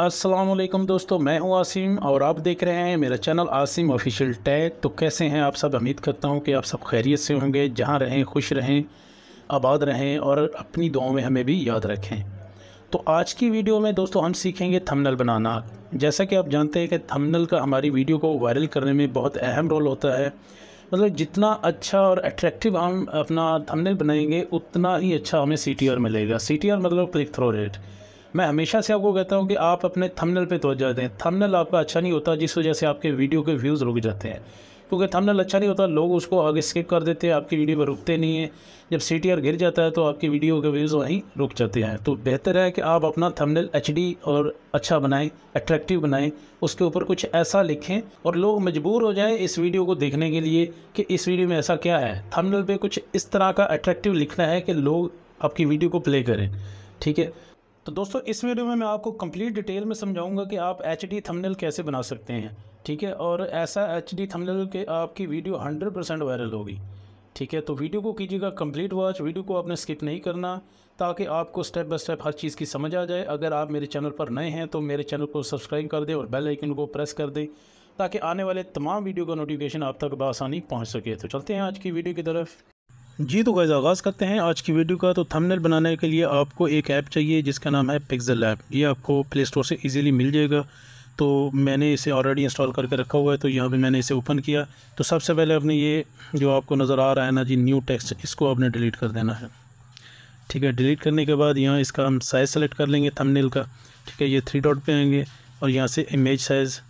असलम दोस्तों मैं हूं आसिम और आप देख रहे हैं मेरा चैनल आसिम ऑफिशियल टैग तो कैसे हैं आप सब उम्मीद करता हूं कि आप सब खैरियत से होंगे जहां रहें खुश रहें आबाद रहें और अपनी दुआओं में हमें भी याद रखें तो आज की वीडियो में दोस्तों हम सीखेंगे थंबनेल बनाना जैसा कि आप जानते हैं कि थंबनेल का हमारी वीडियो को वायरल करने में बहुत अहम रोल होता है मतलब जितना अच्छा और अट्रैक्टिव हम अपना थंबनेल बनाएंगे उतना ही अच्छा हमें सी मिलेगा सी मतलब क्लिक थ्रो रेट मैं हमेशा से आपको कहता हूँ कि आप अपने थंबनेल पे जाते हैं थंबनेल आपका अच्छा नहीं होता जिस वजह से आपके वीडियो के व्यूज़ रुक जाते हैं क्योंकि थंबनेल अच्छा नहीं होता लोग उसको आगे स्किप कर देते हैं आपकी वीडियो पर रुकते नहीं है जब सी गिर जाता है तो आपकी वीडियो के व्यूज़ वहीं रुक जाते हैं तो बेहतर है कि आप अपना थंबनेल एच और अच्छा बनाएं अट्रैक्टिव बनाएं उसके ऊपर कुछ ऐसा लिखें और लोग मजबूर हो जाएं इस वीडियो को देखने के लिए कि इस वीडियो में ऐसा क्या है थमनल पर कुछ इस तरह का अट्रैक्टिव लिखना है कि लोग आपकी वीडियो को प्ले करें ठीक है तो दोस्तों इस वीडियो में मैं आपको कंप्लीट डिटेल में समझाऊंगा कि आप एच डी थमनल कैसे बना सकते हैं ठीक है और ऐसा एच डी थमनल के आपकी वीडियो हंड्रेड परसेंट वायरल होगी ठीक है तो वीडियो को कीजिएगा कंप्लीट वॉच वीडियो को आपने स्किप नहीं करना ताकि आपको स्टेप बाय स्टेप हर चीज़ की समझ आ जाए अगर आप मेरे चैनल पर नए हैं तो मेरे चैनल को सब्सक्राइब कर दें और बेल आइकन को प्रेस कर दें ताकि आने वाले तमाम वीडियो का नोटिफिकेशन आप तक बसानी पहुँच सके तो चलते हैं आज की वीडियो की तरफ जी तो गैज़ आगाज़ करते हैं आज की वीडियो का तो थंबनेल बनाने के लिए आपको एक ऐप चाहिए जिसका नाम है पिक्सल ऐप ये आपको प्ले स्टोर से इजीली मिल जाएगा तो मैंने इसे ऑलरेडी इंस्टॉल करके रखा हुआ है तो यहाँ पे मैंने इसे ओपन किया तो सबसे पहले आपने ये जो आपको नज़र आ रहा है ना जी न्यू टेक्स्ट इसको आपने डिलीट कर देना है ठीक है डिलीट करने के बाद यहाँ इसका हम साइज़ सेलेक्ट कर लेंगे थमनेल का ठीक है ये थ्री डॉट पर आएंगे और यहाँ से इमेज साइज़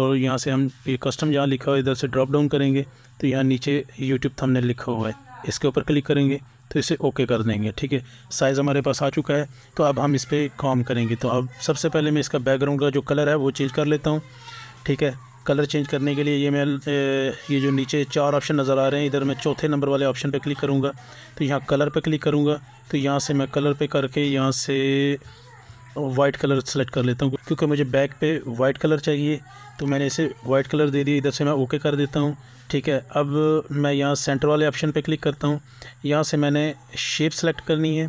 और यहाँ से हम ये कस्टम जहाँ लिखा हुआ है इधर से ड्रॉप डाउन करेंगे तो यहाँ नीचे यूट्यूब थमनेल लिखा हुआ है इसके ऊपर क्लिक करेंगे तो इसे ओके कर देंगे ठीक है साइज़ हमारे पास आ चुका है तो अब हम इस पर काम करेंगे तो अब सबसे पहले मैं इसका बैकग्राउंड का जो कलर है वो चेंज कर लेता हूँ ठीक है कलर चेंज करने के लिए ये मैं ये जो नीचे चार ऑप्शन नज़र आ रहे हैं इधर मैं चौथे नंबर वाले ऑप्शन पे क्लिक करूँगा तो यहाँ कलर पे क्लिक करूँगा तो यहाँ से मैं कलर पे करके यहाँ से वाइट कलर सेलेक्ट कर लेता हूँ क्योंकि मुझे बैक पे वाइट कलर चाहिए तो मैंने इसे वाइट कलर दे दिया इधर से मैं ओके कर देता हूँ ठीक है अब मैं यहाँ सेंटर वाले ऑप्शन पे क्लिक करता हूँ यहाँ से मैंने शेप सेलेक्ट करनी है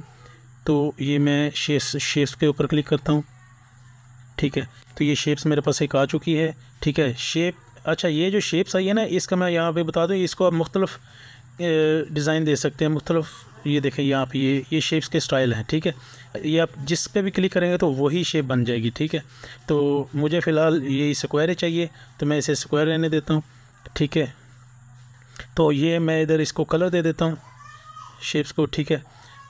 तो ये मैं शेप्स शेप्स के ऊपर क्लिक करता हूँ ठीक है तो ये शेप्स मेरे पास एक आ चुकी है ठीक है शेप अच्छा ये जो शेप्स आई है ना इसका मैं यहाँ पे बता दूँ इसको आप मुख्तलफ़ डिज़ाइन दे सकते हैं मुख्तलफ़ ये देखें यहाँ पे ये ये शेप्स के स्टाइल हैं ठीक है ये आप जिस पे भी क्लिक करेंगे तो वही शेप बन जाएगी ठीक है तो मुझे फ़िलहाल ये स्क्वायर चाहिए तो मैं इसे स्क्वायर रहने देता हूँ ठीक है तो ये मैं इधर इसको कलर दे देता हूँ शेप्स को ठीक है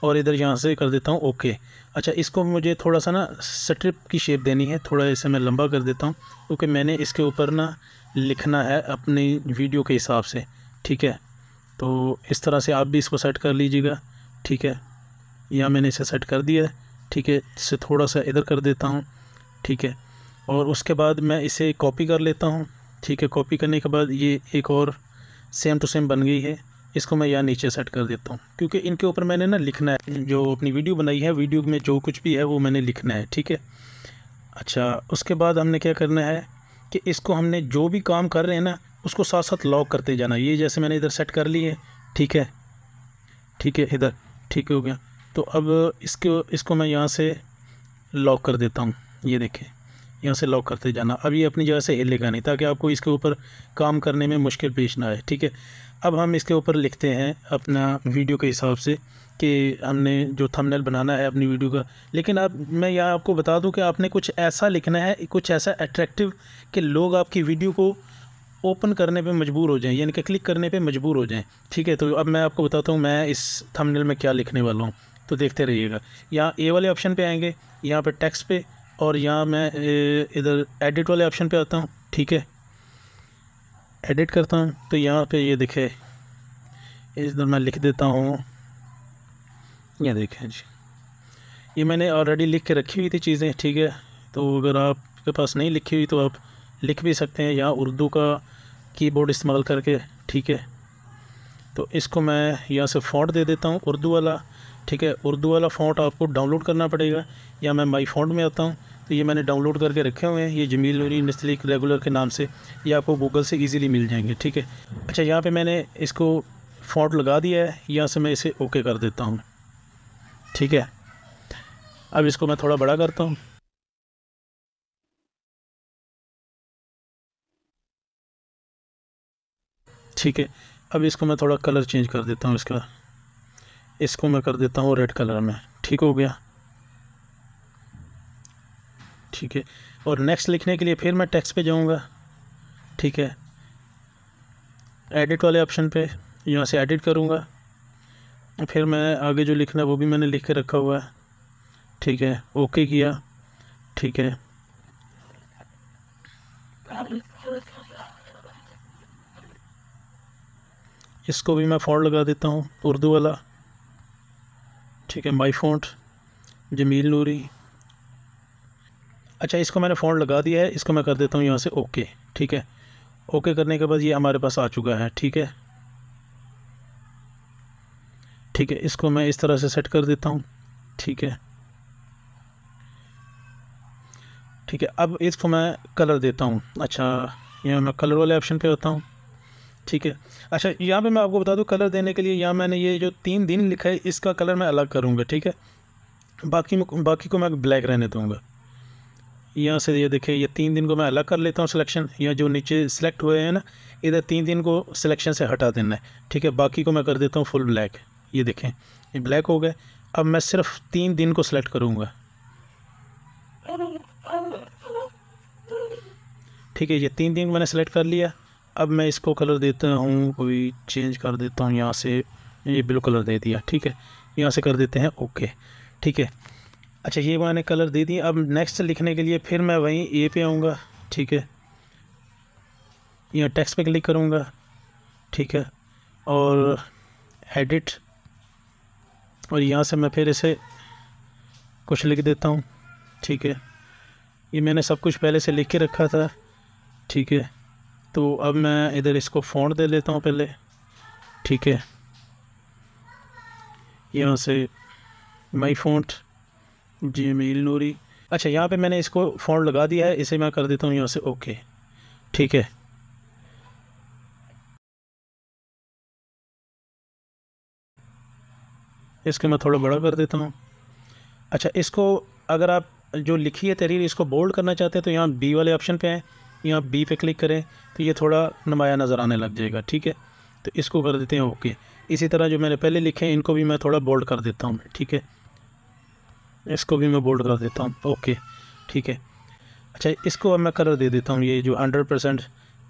और इधर यहाँ से कर देता हूँ ओके अच्छा इसको मुझे थोड़ा सा ना स्ट्रिप की शेप देनी है थोड़ा इसे मैं लंबा कर देता हूँ क्योंकि मैंने इसके ऊपर ना लिखना है अपनी वीडियो के हिसाब से ठीक है तो इस तरह से आप भी इसको सेट कर लीजिएगा ठीक है या मैंने इसे सेट कर दिया ठीक है इसे थोड़ा सा इधर कर देता हूँ ठीक है और उसके बाद मैं इसे कॉपी कर लेता हूँ ठीक है कॉपी करने के बाद ये एक और सेम टू सेम बन गई है इसको मैं यहाँ नीचे सेट कर देता हूँ क्योंकि इनके ऊपर मैंने ना लिखना है जो अपनी वीडियो बनाई है वीडियो में जो कुछ भी है वो मैंने लिखना है ठीक है अच्छा उसके बाद हमने क्या करना है कि इसको हमने जो भी काम कर रहे हैं ना उसको साथ साथ लॉक करते जाना ये जैसे मैंने इधर सेट कर ली है ठीक है ठीक है इधर ठीक हो गया तो अब इसको इसको मैं यहाँ से लॉक कर देता हूँ ये देखें यहाँ से लॉक करते जाना अब ये अपनी जगह से लेगा नहीं ताकि आपको इसके ऊपर काम करने में मुश्किल पेश ना आए ठीक है अब हम इसके ऊपर लिखते हैं अपना वीडियो के हिसाब से कि हमने जो थंबनेल बनाना है अपनी वीडियो का लेकिन आप मैं यहाँ आपको बता दूं कि आपने कुछ ऐसा लिखना है कुछ ऐसा अट्रैक्टिव कि लोग आपकी वीडियो को ओपन करने पे मजबूर हो जाएं यानी कि क्लिक करने पे मजबूर हो जाएं ठीक है तो अब मैं आपको बताता हूँ मैं इस थंबनेल में क्या लिखने वाला हूँ तो देखते रहिएगा यहाँ ए वाले ऑप्शन पर आएंगे यहाँ पर टैक्स पे और यहाँ मैं इधर एडिट वाले ऑप्शन पे आता हूँ ठीक है एडिट करता हूँ तो यहाँ पे ये दिखे इधर मैं लिख देता हूँ ये देखें जी ये मैंने ऑलरेडी लिख के रखी हुई थी चीज़ें ठीक है तो अगर आपके पास नहीं लिखी हुई तो आप लिख भी सकते हैं यहाँ उर्दू का कीबोर्ड इस्तेमाल करके ठीक है तो इसको मैं यहाँ से फॉन्ट दे देता हूँ उर्दू वाला ठीक है उर्दू वाला फ़ॉन्ट आपको डाउनलोड करना पड़ेगा या मैं माई फ़ॉन्ट में आता हूँ तो ये मैंने डाउनलोड करके रखे हुए हैं ये जमील नूरी नस्लिक रेगुलर के नाम से ये आपको गूगल से ईजिली मिल जाएंगे ठीक है अच्छा यहाँ पर मैंने इसको फ़ॉन्ट लगा दिया है यहाँ से मैं इसे ओके कर देता हूँ ठीक है अब इसको मैं थोड़ा बड़ा करता हूँ ठीक है अब इसको मैं थोड़ा कलर चेंज कर देता हूँ इसका इसको मैं कर देता हूँ रेड कलर में ठीक हो गया ठीक है और नेक्स्ट लिखने के लिए फिर मैं टेक्स्ट पे जाऊँगा ठीक है एडिट वाले ऑप्शन पे यहाँ से एडिट करूँगा फिर मैं आगे जो लिखना है वो भी मैंने लिख के रखा हुआ है ठीक है ओके किया ठीक है इसको भी मैं फॉल्ट लगा देता हूँ उर्दू वाला ठीक है माई फोन जमील नूरी अच्छा इसको मैंने फ़ोन लगा दिया है इसको मैं कर देता हूँ यहाँ से ओके ठीक है ओके करने के बाद ये हमारे पास आ चुका है ठीक है ठीक है इसको मैं इस तरह से सेट कर देता हूँ ठीक है ठीक है अब इसको मैं कलर देता हूँ अच्छा यहाँ मैं कलर वाले ऑप्शन पे होता हूँ ठीक है अच्छा यहाँ पे मैं आपको बता दूँ कलर देने के लिए यहाँ मैंने ये जो तीन दिन लिखा है इसका कलर मैं अलग करूँगा ठीक है बाकी बाकी को मैं ब्लैक रहने दूँगा यहाँ से ये देखिए ये तीन दिन को मैं अलग कर लेता हूँ सिलेक्शन या जो नीचे सेलेक्ट हुए हैं ना इधर तीन दिन को सिलेक्शन से हटा देना है ठीक है बाकी को मैं कर देता हूँ फुल ब्लैक ये देखें ये ब्लैक हो गए अब मैं सिर्फ तीन दिन को सिलेक्ट करूँगा ठीक है ये तीन दिन मैंने सेलेक्ट कर लिया अब मैं इसको कलर देता हूँ कोई चेंज कर देता हूँ यहाँ से ये ब्लू कलर दे दिया ठीक है यहाँ से कर देते हैं ओके ठीक है अच्छा ये मैंने कलर दे दिए अब नेक्स्ट लिखने के लिए फिर मैं वहीं ए पे आऊँगा ठीक है यहाँ टेक्स्ट पे क्लिक करूँगा ठीक है और एडिट और यहाँ से मैं फिर इसे कुछ लिख देता हूँ ठीक है ये मैंने सब कुछ पहले से लिख के रखा था ठीक है तो अब मैं इधर इसको फोन दे लेता हूँ पहले ठीक है यहाँ से माई फोन जी मेल नूरी अच्छा यहाँ पे मैंने इसको फोन लगा दिया है इसे मैं कर देता हूँ यहाँ से ओके ठीक है इसके मैं थोड़ा बड़ा कर देता हूँ अच्छा इसको अगर आप जो लिखी है तहरीर इसको बोल्ड करना चाहते हैं तो यहाँ बी वाले ऑप्शन पे हैं यहाँ बी पे क्लिक करें तो ये थोड़ा नुमाया नज़र आने लग जाएगा ठीक है तो इसको कर देते हैं ओके इसी तरह जो मैंने पहले लिखे हैं इनको भी मैं थोड़ा बोल्ड कर देता हूँ ठीक है इसको भी मैं बोल्ड कर देता हूँ ओके ठीक है अच्छा इसको अब मैं कलर दे देता हूँ ये जो हंड्रेड परसेंट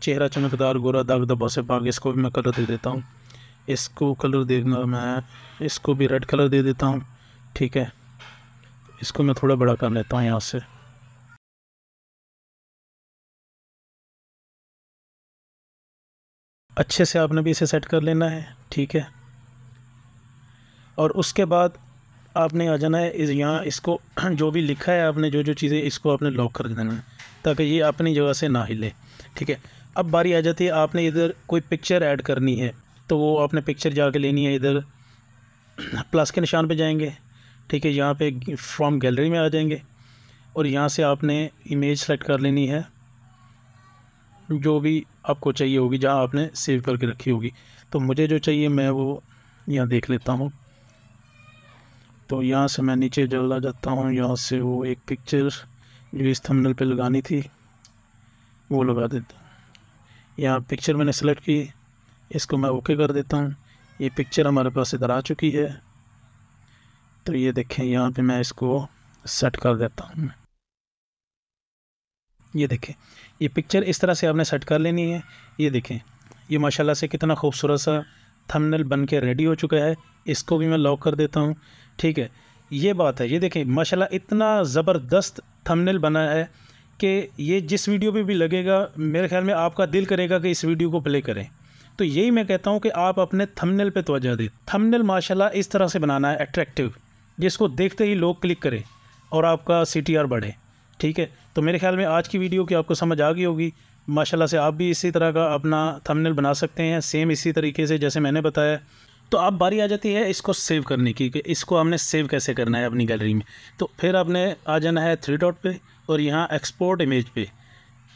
चेहरा चमकदार गोरा दाग दबा से पाक इसको भी मैं कलर दे देता हूँ इसको कलर देगा मैं इसको भी रेड कलर दे देता हूँ ठीक है इसको मैं थोड़ा बड़ा कर लेता हूँ यहाँ से अच्छे से आपने भी इसे सेट कर लेना है ठीक है और उसके बाद आपने आ जाना है इस यहाँ इसको जो भी लिखा है आपने जो जो चीज़ें इसको आपने लॉक कर देना है ताकि ये अपनी जगह से ना हिले ठीक है अब बारी आ जाती है आपने इधर कोई पिक्चर ऐड करनी है तो वो आपने पिक्चर कर लेनी है इधर प्लस के निशान पे जाएंगे ठीक है यहाँ पे फ्रॉम गैलरी में आ जाएंगे और यहाँ से आपने इमेज सेलेक्ट कर लेनी है जो भी आपको चाहिए होगी जहाँ आपने सेव करके रखी होगी तो मुझे जो चाहिए मैं वो यहाँ देख लेता हूँ तो यहाँ से मैं नीचे चला जाता हूँ यहाँ से वो एक पिक्चर जो इस थंबनेल पे लगानी थी वो लगा देता हूँ यहाँ पिक्चर मैंने सेलेक्ट की इसको मैं ओके कर देता हूँ ये पिक्चर हमारे पास इधर आ चुकी है तो ये देखें यहाँ पे मैं इसको सेट कर देता हूँ ये देखें ये पिक्चर इस तरह से आपने सेट कर लेनी है ये देखें ये माशाल्लाह से कितना खूबसूरत सा थंबनेल बन के रेडी हो चुका है इसको भी मैं लॉक कर देता हूँ ठीक है ये बात है ये देखें माशाल्लाह इतना ज़बरदस्त थंबनेल बना है कि ये जिस वीडियो पर भी लगेगा मेरे ख्याल में आपका दिल करेगा कि इस वीडियो को प्ले करें तो यही मैं कहता हूँ कि आप अपने थंबनेल पे तोजह दें थंबनेल माशाल्लाह इस तरह से बनाना है अट्रैक्टिव जिसको देखते ही लोग क्लिक करें और आपका सी बढ़े ठीक है तो मेरे ख्याल में आज की वीडियो की आपको समझ आ गई होगी माशाल्लाह से आप भी इसी तरह का अपना थंबनेल बना सकते हैं सेम इसी तरीके से जैसे मैंने बताया तो अब बारी आ जाती है इसको सेव करने की कि इसको हमने सेव कैसे करना है अपनी गैलरी में तो फिर आपने आ जाना है थ्री डॉट पे और यहाँ एक्सपोर्ट इमेज पे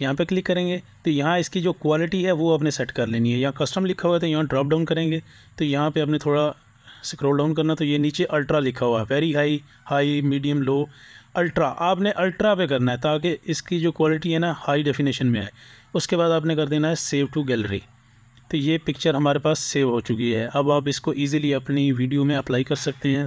यहाँ पे क्लिक करेंगे तो यहाँ इसकी जो क्वालिटी है वो आपने सेट कर लेनी है यहाँ कस्टम लिखा हुआ है तो यहाँ ड्रॉप डाउन करेंगे तो यहाँ पर आपने थोड़ा स्क्रोल डाउन करना तो ये नीचे अल्ट्रा लिखा हुआ है very high high medium low ultra आपने अल्ट्रा पे करना है ताकि इसकी जो क्वालिटी है ना हाई डेफिनेशन में आए उसके बाद आपने कर देना है सेव टू गैलरी तो ये पिक्चर हमारे पास सेव हो चुकी है अब आप इसको ईजिली अपनी वीडियो में अप्लाई कर सकते हैं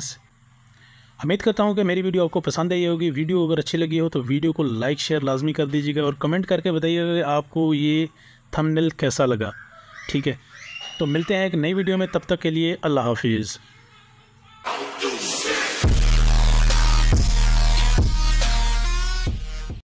उम्मीद करता हूँ कि मेरी वीडियो आपको पसंद आई होगी वीडियो अगर अच्छी लगी हो तो वीडियो को लाइक शेयर लाजमी कर दीजिएगा और कमेंट करके बताइएगा कि आपको ये थंबनेल कैसा लगा ठीक है तो मिलते हैं एक नई वीडियो में तब तक के लिए अल्लाह हाफिज़